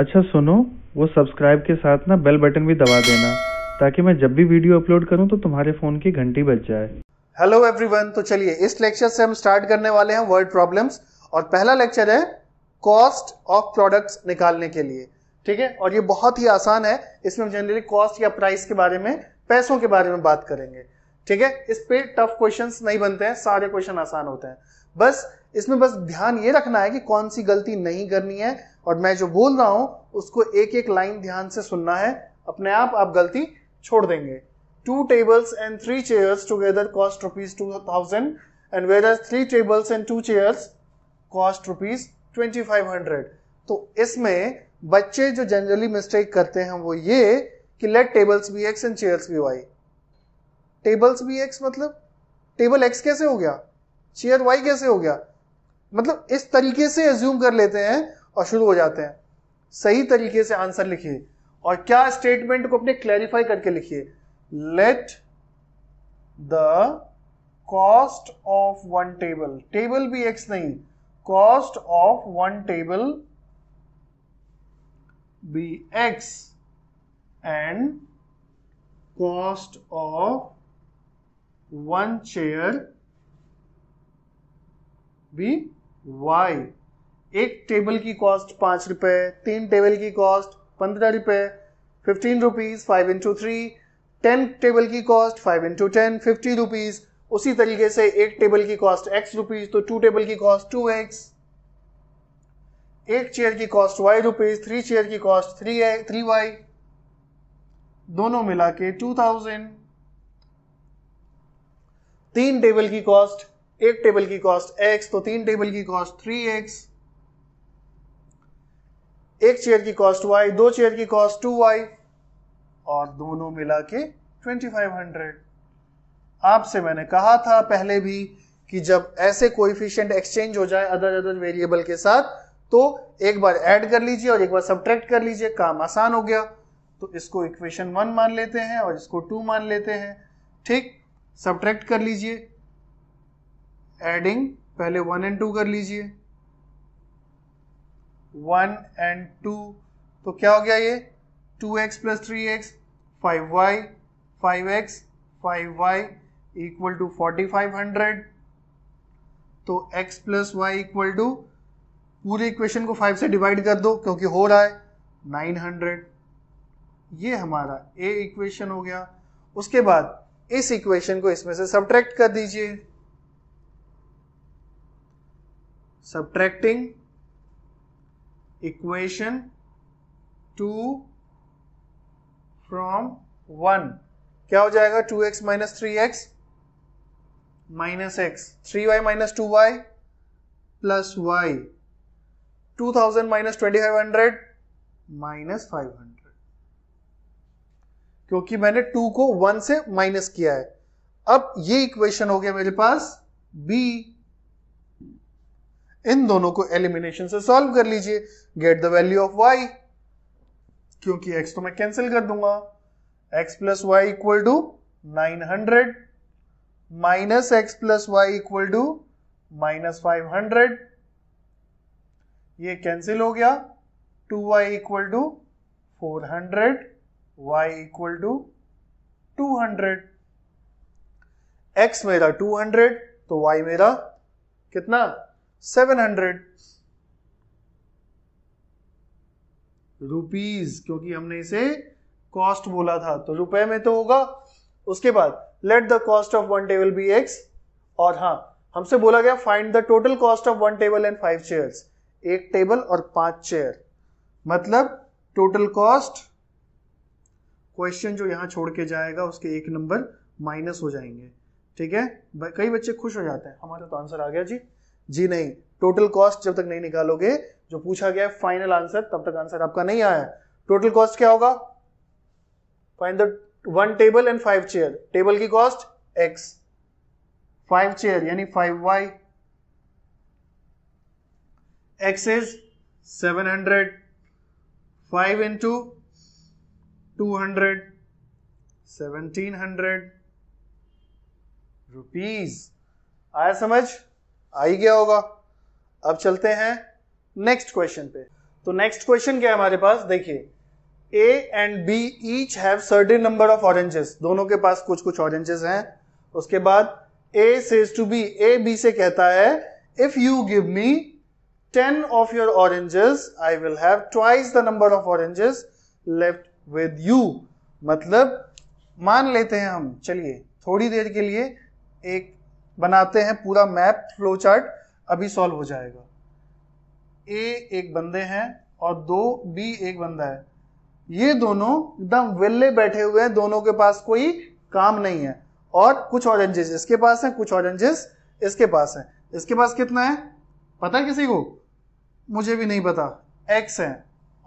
अच्छा सुनो वो सब्सक्राइब के साथ ना बेल बटन भी दबा देना ताकि मैं जब भी वीडियो अपलोड करूं तो तुम्हारे फ़ोन की घंटी बज जाए हेलो एवरीवन तो चलिए इस लेक्चर से हम स्टार्ट करने वाले हैं वर्ड प्रॉब्लम्स और पहला लेक्चर है कॉस्ट ऑफ प्रोडक्ट्स निकालने के लिए ठीक है और ये बहुत ही आसान है इसमें हम जनरली कॉस्ट या प्राइस के बारे में पैसों के बारे में बात करेंगे ठीक है इस पे टफ क्वेश्चंस नहीं बनते हैं सारे क्वेश्चन आसान होते हैं बस इसमें बस ध्यान ये रखना है कि कौन सी गलती नहीं करनी है और मैं जो बोल रहा हूं उसको एक एक लाइन ध्यान से सुनना है अपने आप आप गलती छोड़ देंगे two tables and three chairs together cost rupees two thousand and whereas three tables and two chairs cost rupees twenty five hundred तो इसमें बच्चे जो जनरली मिस्टेक करते हैं वो ये कि let tables be x and chairs be y tables be x मतलब टेबल एक्स कैसे हो गया चेयर वाई कैसे हो गया मतलब इस तरीके से एज्यूम कर लेते हैं और शुरू हो जाते हैं सही तरीके से आंसर लिखिए और क्या स्टेटमेंट को अपने क्लैरिफाई करके लिखिए let the cost of one table table भी एक्स नहीं cost of one table be x and cost of one chair be y एक टेबल की कॉस्ट पाँच रुपये तीन टेबल की कॉस्ट पंद्रह रुपये fifteen rupees five into three ten table की cost five into ten fifty rupees उसी तरीके से एक टेबल की कॉस्ट एक्स रुपीज़ तो टू टेबल की कॉस्ट टू एक्स एक चेयर की cost y rupees three chair की कॉस्ट थ्री थ्री वाई दोनों मिला के टू थाउजेंड तीन टेबल की कॉस्ट एक टेबल की कॉस्ट एक्स तो तीन टेबल की कॉस्ट थ्री एक्स एक चेयर की कॉस्ट वाई दो चेयर की कॉस्ट टू वाई और दोनों मिला के ट्वेंटी फाइव हंड्रेड आपसे मैंने कहा था पहले भी कि जब ऐसे कोइफिशियंट एक्सचेंज हो जाए अदर अदर वेरिएबल के साथ तो एक बार ऐड कर लीजिए और एक बार सब्ट्रैक्ट कर लीजिए काम आसान हो गया तो इसको इक्वेशन वन मान लेते हैं और इसको टू मान लेते हैं ठीक सब्ट्रैक्ट कर लीजिए एडिंग पहले वन एंड टू कर लीजिए वन एंड टू तो क्या हो गया ये two x plus three x five y five x five y equal to forty five hundred तो x plus y equal to पूरी इक्वेशन को 5 से डिवाइड कर दो क्योंकि हो रहा है 900 ये हमारा ए इक्वेशन हो गया उसके बाद इस इक्वेशन को इसमें से सब्ट्रैक्ट कर दीजिए subtracting equation 2 फ्रॉम वन क्या हो जाएगा two x minus three x minus x three y minus two y plus y two thousand minus twenty five hundred minus five hundred क्योंकि मैंने टू को वन से माइनस किया है अब ये इक्वेशन हो गया मेरे पास बी इन दोनों को एलिमिनेशन से सॉल्व कर लीजिए get the value of y क्योंकि एक्स तो मैं कैंसिल कर दूंगा x plus y equal to nine hundred minus x plus y equal to minus five hundred ये कैंसिल हो गया two y equal to four hundred y equal to two hundred x मेरा two hundred तो y मेरा कितना 700 rupees क्योंकि हमने इसे कॉस्ट बोला था तो रुपए में तो होगा उसके बाद let the cost of one table be x और हाँ हमसे बोला गया find the total cost of one table and five chairs एक टेबल और पांच चेयर मतलब टोटल कॉस्ट क्वेश्चन जो यहां छोड़ के जाएगा उसके एक नंबर माइनस हो जाएंगे ठीक है कई बच्चे खुश हो जाते हैं हमारा तो आंसर आ गया जी जी नहीं टोटल कॉस्ट जब तक नहीं निकालोगे जो पूछा गया फाइनल आंसर तब तक आंसर आपका नहीं आया टोटल कॉस्ट क्या होगा find the one table and five chair table की कॉस्ट एक्स फाइव चेयर यानी five y x is seven hundred five into two hundred seventeen hundred rupees आया समझ आ ही गया होगा अब चलते हैं नेक्स्ट क्वेश्चन पे तो नेक्स्ट क्वेश्चन क्या है हमारे पास देखिए A and B each have certain number of oranges दोनों के पास कुछ कुछ ऑरेंजेस हैं उसके बाद A says to B A B से कहता है if you give me ten of your oranges I will have twice the number of oranges left with you मतलब मान लेते हैं हम चलिए थोड़ी देर के लिए एक बनाते हैं पूरा मैप फ्लो चार्ट अभी सॉल्व हो जाएगा ए एक बंदे हैं और दो बी एक बंदा है ये दोनों एकदम वेल्ले बैठे हुए हैं दोनों के पास कोई काम नहीं है और कुछ ऑरेंजेस इसके पास हैं कुछ ऑरेंजेस इसके पास हैं इसके पास कितना है पता है किसी को मुझे भी नहीं पता एक्स है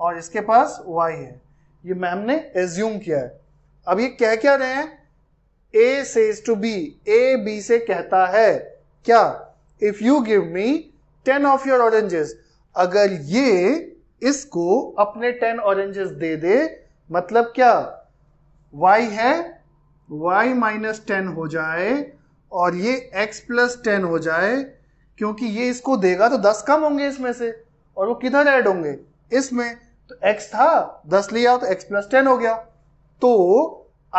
और इसके पास वाई है ये मैम ने एज्यूम किया है अब ये कह क्या रहे हैं A says to B A B से कहता है क्या if you give me ten of your oranges अगर ये इसको अपने टेन ऑरेंजेस दे दे मतलब क्या y है y माइनस टेन हो जाए और ये x प्लस टेन हो जाए क्योंकि ये इसको देगा तो दस कम होंगे इसमें से और वो किधर ऐड होंगे इसमें तो x था दस लिया तो x प्लस टेन हो गया तो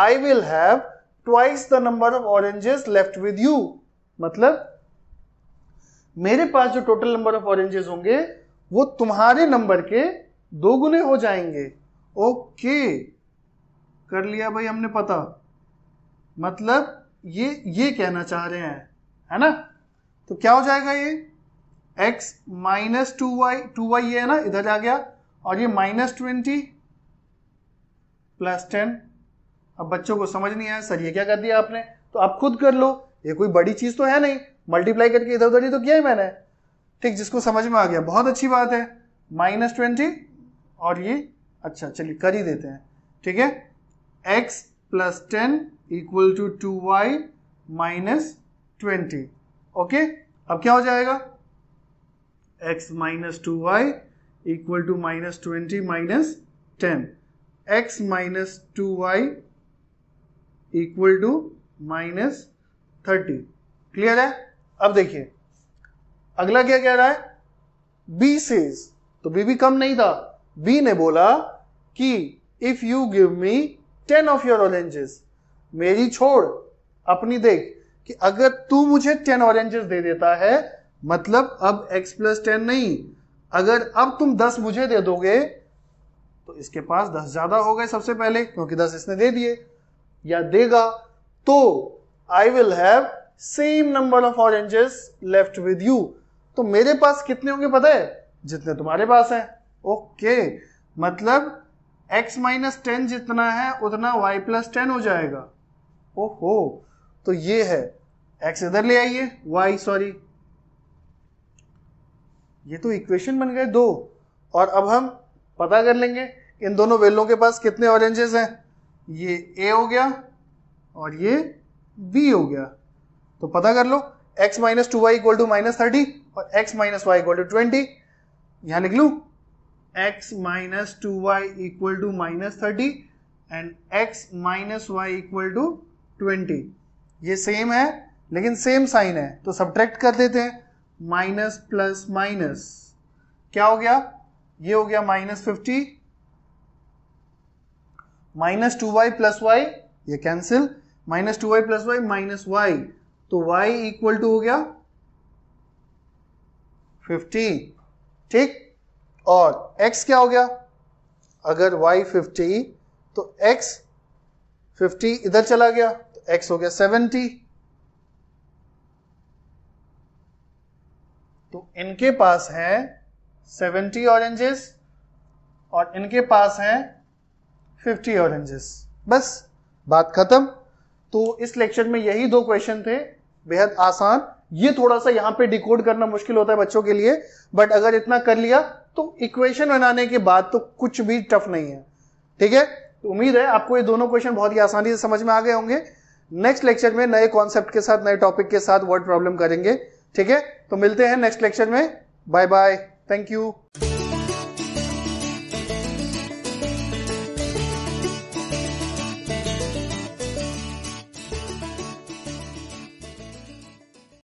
I will have twice the number of oranges left with you मतलब मेरे पास जो टोटल नंबर ऑफ ऑरेंजेस होंगे वो तुम्हारे नंबर के दो गुने हो जाएंगे ओके कर लिया भाई हमने पता मतलब ये ये कहना चाह रहे हैं है ना तो क्या हो जाएगा ये x minus two y two y ये है ना इधर आ गया और ये माइनस ट्वेंटी प्लस टेन अब बच्चों को समझ नहीं आया सर ये क्या कर दिया आपने तो आप खुद कर लो ये कोई बड़ी चीज तो है नहीं मल्टीप्लाई करके इधर उधर ही तो किया ही मैंने ठीक जिसको समझ में आ गया बहुत अच्छी बात है माइनस ट्वेंटी और ये अच्छा चलिए कर ही देते हैं ठीक है x plus ten equal to two y minus twenty okay अब क्या हो जाएगा x minus two y equal to minus twenty minus ten x minus two y equal to minus thirty clear है अब देखिए अगला क्या कह रहा है बी सेज तो बी भी कम नहीं था बी ने बोला कि if you give me ten of your oranges मेरी छोड़ अपनी देख कि अगर तू मुझे टेन ऑरेंजेस दे देता है मतलब अब x प्लस टेन नहीं अगर अब तुम दस मुझे दे दोगे तो इसके पास दस ज्यादा हो गए सबसे पहले क्योंकि दस इसने दे दिए या देगा तो I will have same number of oranges left with you तो मेरे पास कितने होंगे पता है जितने तुम्हारे पास हैं ओके मतलब x माइनस टेन जितना है उतना y प्लस टेन हो जाएगा ओहो तो ये है x इधर ले आइए y सॉरी ये तो इक्वेशन बन गए दो और अब हम पता कर लेंगे इन दोनों वेलों के पास कितने ऑरेंजेस हैं ये ए हो गया और ये बी हो गया तो पता कर लो x minus two y equal to minus thirty और x minus y equal to twenty यहां लिख लू x minus two y equal to minus thirty and x minus y equal to twenty ये सेम है लेकिन सेम साइन है तो subtract कर देते हैं माइनस प्लस माइनस क्या हो गया ये हो गया minus fifty minus two y plus y ये cancel minus two y plus y minus y तो वाई इक्वल टू हो गया फिफ्टी ठीक और x क्या हो गया अगर y 50 तो x 50 इधर चला गया तो x हो गया 70 तो इनके पास है 70 ऑरेंजेस और इनके पास है फिफ्टी ऑरेंजेस बस बात खत्म तो इस लेक्चर में यही दो क्वेश्चन थे बेहद आसान ये थोड़ा सा यहां पे डिकोड करना मुश्किल होता है बच्चों के लिए बट अगर इतना कर लिया तो इक्वेशन बनाने के बाद तो कुछ भी टफ नहीं है ठीक है तो उम्मीद है आपको ये दोनों क्वेश्चन बहुत ही आसानी से समझ में आ गए होंगे नेक्स्ट लेक्चर में नए कॉन्सेप्ट के साथ नए टॉपिक के साथ वर्ड प्रॉब्लम करेंगे ठीक है तो मिलते हैं नेक्स्ट लेक्चर में बाय बाय थैंक यू